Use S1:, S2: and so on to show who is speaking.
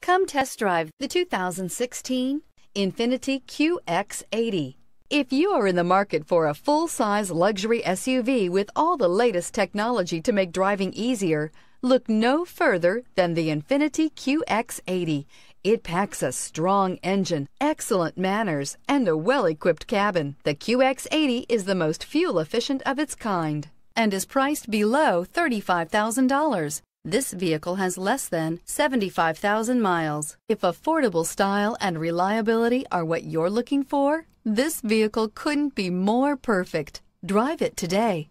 S1: Come test drive the 2016 Infiniti QX80. If you are in the market for a full-size luxury SUV with all the latest technology to make driving easier, look no further than the Infiniti QX80. It packs a strong engine, excellent manners, and a well-equipped cabin. The QX80 is the most fuel-efficient of its kind and is priced below $35,000. This vehicle has less than 75,000 miles. If affordable style and reliability are what you're looking for, this vehicle couldn't be more perfect. Drive it today.